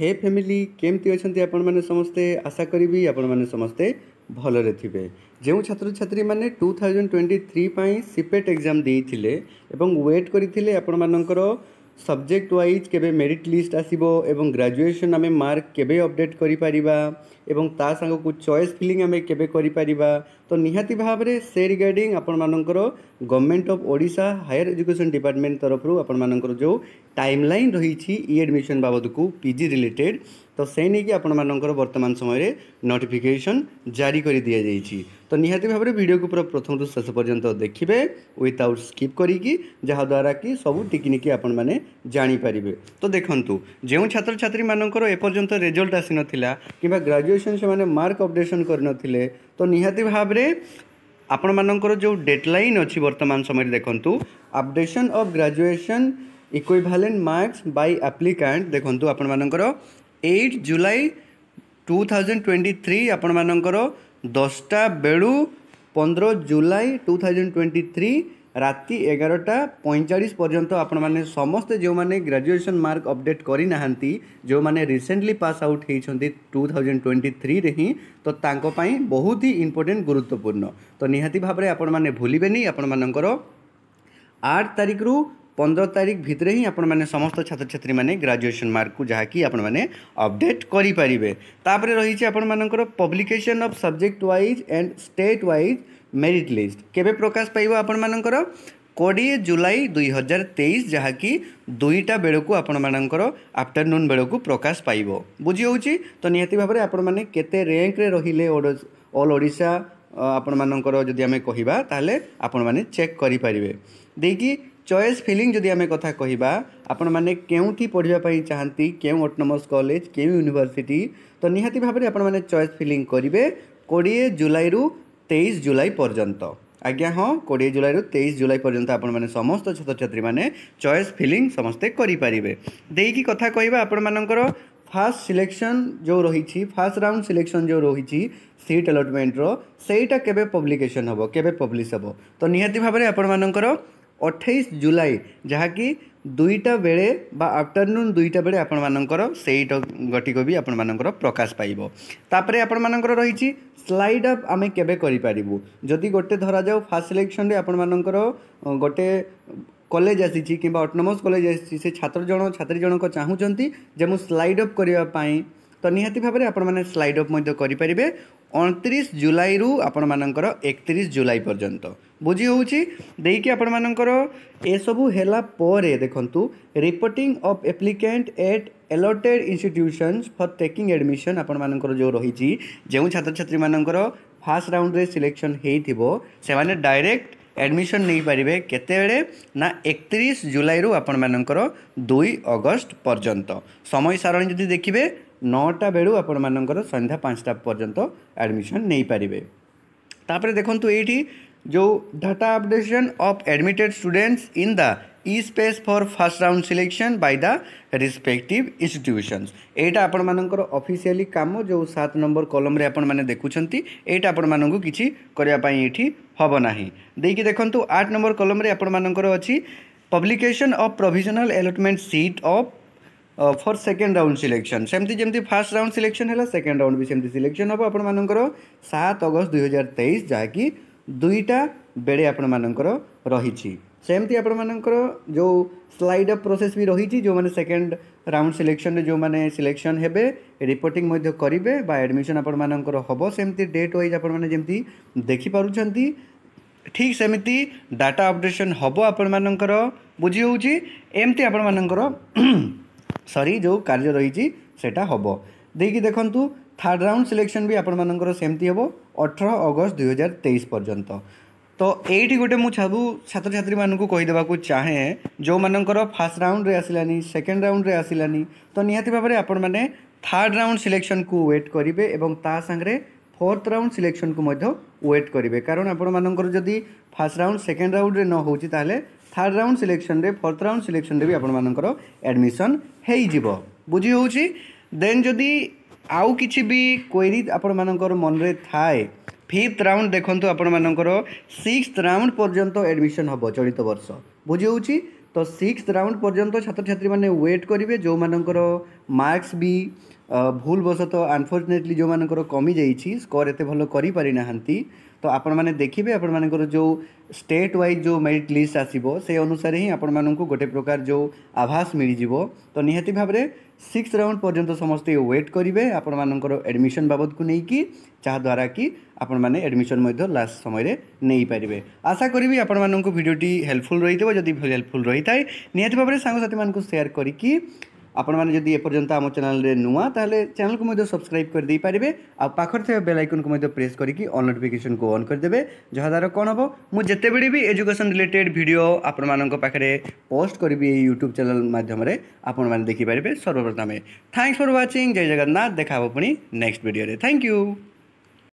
ହେ family କେମିତି ଅଛନ୍ତି ଆପଣମାନେ ସମସ୍ତେ ଆଶା କରିବି ଆପଣମାନେ ସମସ୍ତେ ଭଲରେ ଥିବେ ଯେଉଁ ଛାତ୍ରଛାତ୍ରୀମାନେ ଟୁ ଥାଉଜେଣ୍ଡ ଟ୍ୱେଣ୍ଟି ଥ୍ରୀ ପାଇଁ ସିପେଟ୍ ଏକ୍ଜାମ୍ ଦେଇଥିଲେ ଏବଂ ୱେଟ୍ କରିଥିଲେ ଆପଣମାନଙ୍କର ସବଜେକ୍ଟ ୱାଇଜ୍ କେବେ ମେରିଟ୍ ଲିଷ୍ଟ ଆସିବ ଏବଂ ଗ୍ରାଜୁଏସନ୍ ଆମେ ମାର୍କ କେବେ ଅପଡ଼େଟ୍ କରିପାରିବା ଏବଂ ତା ସାଙ୍ଗକୁ ଚଏସ୍ ଫିଲିଂ ଆମେ କେବେ କରିପାରିବା ତ ନିହାତି ଭାବରେ ସେ ରିଗାର୍ଡ଼ିଂ ଆପଣମାନଙ୍କର government of Odisha higher education department ତରଫରୁ ଆପଣମାନଙ୍କର ଯେଉଁ ଟାଇମ୍ ଲାଇନ୍ ରହିଛି ଇ ଆଡ଼ମିସନ୍ ବାବଦକୁ ପି ଜି ରିଲେଟେଡ଼୍ তো সেই নেই আপনার বর্তমান সময়ের নোটিফিকেসন জারি করে দিয়ে যাইছি তো নিহতি ভাবে ভিডিওকে পুরো প্রথম রু শেষ পর্যন্ত দেখবে উইথাউট স্কিপ করিকি যাহাদ্বারা কি সবু টিকিনিকি আপন মানে জাঁপারে তো দেখুন যে ছাত্রছাত্রী মানকর এপর্যন্ত রেজল্ট আসি নথিলা কিংবা গ্রাজুয়েসন সে মার্ক অপডেসন করে নথিলে তো নিহতি ভাবে ଆପଣମାନଙ୍କର ଯେଉଁ ଡେଡ଼ଲାଇନ୍ ଅଛି ବର୍ତ୍ତମାନ ସମୟରେ ଦେଖନ୍ତୁ updation of graduation equivalent marks by applicant ଦେଖନ୍ତୁ ଆପଣମାନଙ୍କର eight July two thousand twenty three ଆପଣମାନଙ୍କର ଦଶଟା ବେଳୁ ପନ୍ଦର July two thousand twenty three ରାତି ଏଗାରଟା ପଇଁଚାଳିଶ ପର୍ଯ୍ୟନ୍ତ ଆପଣମାନେ ସମସ୍ତେ ଯେଉଁମାନେ ଗ୍ରାଜୁଏସନ୍ ମାର୍କ ଅପଡ଼େଟ୍ କରିନାହାନ୍ତି ଯେଉଁମାନେ ରିସେଣ୍ଟଲି ପାସ୍ ଆଉଟ୍ ହୋଇଛନ୍ତି ଟୁ ଥାଉଜେଣ୍ଡ ଟ୍ୱେଣ୍ଟି ଥ୍ରୀରେ ହିଁ ତ ତାଙ୍କ ପାଇଁ ବହୁତ ହି ଇମ୍ପୋର୍ଟାଣ୍ଟ ଗୁରୁତ୍ୱପୂର୍ଣ୍ଣ ତ ନିହାତି ଭାବରେ ଆପଣମାନେ ଭୁଲିବେନି ଆପଣମାନଙ୍କର ଆଠ ତାରିଖରୁ ପନ୍ଦର ତାରିଖ ଭିତରେ ହିଁ ଆପଣମାନେ ସମସ୍ତ ଛାତ୍ରଛାତ୍ରୀମାନେ ଗ୍ରାଜୁଏସନ୍ ମାର୍କକୁ ଯାହାକି ଆପଣମାନେ ଅପଡ଼େଟ୍ କରିପାରିବେ ତାପରେ ରହିଛି ଆପଣମାନଙ୍କର publication of subject wise and state wise merit list କେବେ ପ୍ରକାଶ ପାଇବ ଆପଣମାନଙ୍କର କୋଡ଼ିଏ ଜୁଲାଇ ଦୁଇ ହଜାର ତେଇଶ ଯାହାକି ଦୁଇଟା ବେଳକୁ ଆପଣମାନଙ୍କର ଆଫ୍ଟରନୁନ୍ ବେଳକୁ ପ୍ରକାଶ ପାଇବ ବୁଝି ହେଉଛି ତ ନିହାତି ଭାବରେ ଆପଣମାନେ କେତେ ରେଙ୍କରେ ରହିଲେ ଅଲ୍ ଓଡ଼ିଶା ଆପଣମାନଙ୍କର ଯଦି ଆମେ କହିବା ତାହେଲେ ଆପଣମାନେ ଚେକ୍ କରିପାରିବେ ଦେଇକି চয়েস ফিলিং যদি আমি কথা কহবা ଆପଣମାନେ କେଉଁଠି ପଢ଼ିବା ପାଇଁ ଚାହାନ୍ତି କେଉଁ ଅଟୋନମସ୍ କଲେଜ କେଉଁ ୟୁନିଭର୍ସିଟି ତ ନିହାତି ଭାବରେ ଆପଣମାନେ ଚଏସ୍ ଫିଲିଂ କରିବେ କୋଡ଼ିଏ ଜୁଲାଇରୁ ତେଇଶ ଜୁଲାଇ ପର୍ଯ୍ୟନ୍ତ ଆଜ୍ଞା ହଁ କୋଡ଼ିଏ ଜୁଲାଇରୁ ତେଇଶ ଜୁଲାଇ ପର୍ଯ୍ୟନ୍ତ ଆପଣମାନେ ସମସ୍ତ ଛାତ୍ରଛାତ୍ରୀମାନେ ଚଏସ୍ ଫିଲିଂ ସମସ୍ତେ କରିପାରିବେ ଦେଇକି କଥା କହିବା ଆପଣମାନଙ୍କର ফার্স্ট সিলেকশন যে রয়েছে ফার্স্ট রাউন্ড সিলেকশন যে রয়েছে সিট আলটমেন্টর সেইটা কেবে পব্লিকেসন হব কেবে পব্লিশ হব তো নিহতি ভাবে আপনার ଅଠେଇଶ ଜୁଲାଇ ଯାହାକି ଦୁଇଟା ବେଳେ ବା ଆଫ୍ଟରନୁନ୍ ଦୁଇଟା ବେଳେ ଆପଣମାନଙ୍କର ସେଇ ଗଟିକ ବି ଆପଣମାନଙ୍କର ପ୍ରକାଶ ପାଇବ ତାପରେ ଆପଣମାନଙ୍କର ରହିଛି ସ୍ଲାଇଡ୍ ଅପ୍ ଆମେ କେବେ କରିପାରିବୁ ଯଦି ଗୋଟେ ଧରାଯାଉ ଫାର୍ଷ୍ଟ ସିଲେକ୍ସନ୍ରେ ଆପଣମାନଙ୍କର ଗୋଟେ କଲେଜ ଆସିଛି କିମ୍ବା আসিছি କଲେଜ ଆସିଛି ସେ ଛାତ୍ର ଜଣ ଛାତ୍ରୀ জন ଚାହୁଁଛନ୍ତି ଯେ ମୁଁ ସ୍ଲାଇଡ଼୍ ଅପ୍ କରିବା ପାଇଁ ତ ନିହାତି ଭାବରେ ଆପଣମାନେ ସ୍ଲାଇଡ଼୍ ଅପ୍ ମଧ୍ୟ କରିପାରିବେ ଅଣତିରିଶ ଜୁଲାଇରୁ ଆପଣମାନଙ୍କର ଏକତିରିଶ ଜୁଲାଇ ପର୍ଯ୍ୟନ୍ତ ବୁଝି ହେଉଛି ଦେଇକି ଆପଣମାନଙ୍କର ଏସବୁ ହେଲା ପରେ ଦେଖନ୍ତୁ reporting of applicant at allotted institutions for taking admission ଆପଣମାନଙ୍କର ଯେଉଁ ରହିଛି ଯେଉଁ ଛାତ୍ରଛାତ୍ରୀମାନଙ୍କର ଫାର୍ଷ୍ଟ ରାଉଣ୍ଡରେ ସିଲେକ୍ସନ୍ ହେଇଥିବ ସେମାନେ ଡାଇରେକ୍ଟ ଆଡ଼ମିସନ୍ ନେଇପାରିବେ କେତେବେଳେ ନା ଏକତିରିଶ ଜୁଲାଇରୁ ଆପଣମାନଙ୍କର ଦୁଇ ଅଗଷ୍ଟ ପର୍ଯ୍ୟନ୍ତ ସମୟ ସାରଣୀ ଯଦି ଦେଖିବେ নটা বেড়ু আপনার সন্ধ্যা পাঁচটা পর্যন্ত আডমিশন নেইপারে তাপরে দেখুন এইটি যে data updation of admitted students in the e space for first round selection by the respective institutions এইটা ଆପଣମାନଙ୍କର ଅଫିସିଆଲି କାମ ଯେଉଁ ସାତ ନମ୍ବର କଲମରେ ଆପଣମାନେ ଦେଖୁଛନ୍ତି ଏଇଟା ଆପଣମାନଙ୍କୁ କିଛି କରିବା ପାଇଁ ଏଠି ହେବ ନାହିଁ ଦେଇକି ଦେଖନ୍ତୁ ଆଠ ନମ୍ବର କଲମରେ ଆପଣମାନଙ୍କର ଅଛି publication of provisional allotment seat of for second round selection ସେମିତି ଯେମିତି ଫାର୍ଷ୍ଟ ରାଉଣ୍ଡ ସିଲେକ୍ସନ୍ ହେଲା ସେକେଣ୍ଡ ରାଉଣ୍ଡ ବି ସେମିତି ସିଲେକ୍ସନ୍ ହେବ ଆପଣମାନଙ୍କର ସାତ ଅଗଷ୍ଟ ଦୁଇହଜାର ତେଇଶ ଯାହାକି ଦୁଇଟା ବେଳେ ଆପଣମାନଙ୍କର ରହିଛି ସେମିତି ଆପଣମାନଙ୍କର ଯେଉଁ ସ୍ଲାଇଡ୍ ଅଫ୍ ପ୍ରୋସେସ୍ ବି ରହିଛି ଯେଉଁମାନେ ସେକେଣ୍ଡ ରାଉଣ୍ଡ ସିଲେକ୍ସନ୍ରେ ଯେଉଁମାନେ ସିଲେକ୍ସନ୍ ହେବେ ରିପୋର୍ଟିଂ ମଧ୍ୟ କରିବେ ବା ଆଡ଼ମିସନ୍ ଆପଣମାନଙ୍କର ହେବ ସେମିତି ଡେଟ୍ ୱାଇଜ୍ ଆପଣମାନେ ଯେମିତି ଦେଖିପାରୁଛନ୍ତି ଠିକ୍ ସେମିତି ଡାଟା ଅପଡ଼େସନ୍ ହେବ ଆପଣମାନଙ୍କର ବୁଝି ହେଉଛି ଏମିତି ଆପଣମାନଙ୍କର ସରି ଯେଉଁ କାର୍ଯ୍ୟ ରହିଛି ସେଇଟା ହେବ ଦେଇକି ଦେଖନ୍ତୁ থার্ড রাউন্ড সিলেকশন বি আপনার সেমতি হব অঠর অগস্ট দুই হাজার তেইশ পর্যন্ত তো এইটি গোটে মু সবু ছাত্রছাত্রী মানুষ কইদেবা চাহে যেমনকর ফার্স্ট রাউন্ডে আসলানি সেকেন্ড রাউন্ডে আসলানি তো নিহতি ভাবে আপনার থার্ড রাউন্ড সিলেকশন কু ওয়েট করবে এবং তা সাংরে ফোর্থ রাউন্ড সিলেকশন কু মধ্য ওয়েট করবে কারণ আপনার যদি ফার্স্ট রাউন্ড সেকেন্ড রাউন্ডে ন হচ্ছে তাহলে থার্ড রাউন্ড সিলেকশনরে ফোর্ଥ রাউন্ড সিলেকশনরে ବି ଆପଣମାନଙ୍କର ଆଡ଼ମିସନ୍ ହେଇଯିବ ବୁଝି ହେଉଛି ଦେନ୍ ଯଦି ଆଉ କିଛି ବି କ୍ୱେରି ଆପଣମାନଙ୍କର ମନରେ ଥାଏ ফিফ্থ রাউন্ড দেখুন আপনার সিক্সথ রাউন্ড পর্যন্ত এডমিশন হব চলিত বর্ষ বুঝি হচ্ছে ତ ସିକ୍ସ ରାଉଣ୍ଡ ପର୍ଯ୍ୟନ୍ତ ଛାତ୍ରଛାତ୍ରୀମାନେ ୱେଟ୍ କରିବେ ଯେଉଁମାନଙ୍କର ମାର୍କସ୍ ବି ଭୁଲ ବଶତଃ ଅନଫର୍ଚୁନେଟଲି ଯେଉଁମାନଙ୍କର କମିଯାଇଛି ସ୍କୋର୍ ଏତେ ଭଲ କରିପାରିନାହାନ୍ତି ତ ଆପଣମାନେ ଦେଖିବେ ଆପଣମାନଙ୍କର ଯେଉଁ ଷ୍ଟେଟ୍ ୱାଇଜ୍ ଯେଉଁ ମେରିଟ୍ ଲିଷ୍ଟ ଆସିବ ସେ ଅନୁସାରେ ହିଁ ଆପଣମାନଙ୍କୁ ଗୋଟେ ପ୍ରକାର ଯେଉଁ ଆଭାସ ମିଳିଯିବ ତ ନିହାତି ଭାବରେ সিক্স রাউন্ড পর্যন্ত সমস্তে ওয়েট করবে আপনার এডমিশন বাবদক নিয়ে যাদ্বারা কি আপনার এডমিশন লাস্ট সময় নেইপারে আশা করবি আপনার ভিডিওটি হেল্পফুল রয়েছে যদি হেল্পফুল রয়ে থাকে নিহতি ভাবে সাংসাথী মানুষ সেয়ার করি ଆପଣମାନେ ଯଦି ଏପର୍ଯ୍ୟନ୍ତ ଆମ ଚ୍ୟାନେଲ୍ରେ ନୂଆ ତାହେଲେ ଚ୍ୟାନେଲ୍କୁ ମଧ୍ୟ ସବସ୍କ୍ରାଇବ୍ କରିଦେଇପାରିବେ ଆଉ ପାଖରେ ଥିବା ବେଲ୍ ଆଇକନ୍କୁ ମଧ୍ୟ ପ୍ରେସ୍ କରିକି ଅଲ୍ ନୋଟିଫିକେସନ୍କୁ ଅନ୍ କରିଦେବେ ଯାହାଦ୍ୱାରା କ'ଣ ହେବ ମୁଁ ଯେତେବେଳେ ବି ଏଜୁକେସନ୍ ରିଲେଟେଡ଼୍ ଭିଡ଼ିଓ ଆପଣମାନଙ୍କ ପାଖରେ ପୋଷ୍ଟ କରିବି ଏଇ ୟୁଟ୍ୟୁବ୍ ଚ୍ୟାନେଲ୍ ମାଧ୍ୟମରେ ଆପଣମାନେ ଦେଖିପାରିବେ ସର୍ବପ୍ରଥମେ ଥ୍ୟାଙ୍କ୍ସ ଫର୍ ୱାଚିଂ ଜୟ ଜଗନ୍ନାଥ ଦେଖା ହେବ ପୁଣି ନେକ୍ସଟ ଭିଡ଼ିଓରେ ଥ୍ୟାଙ୍କ ୟୁ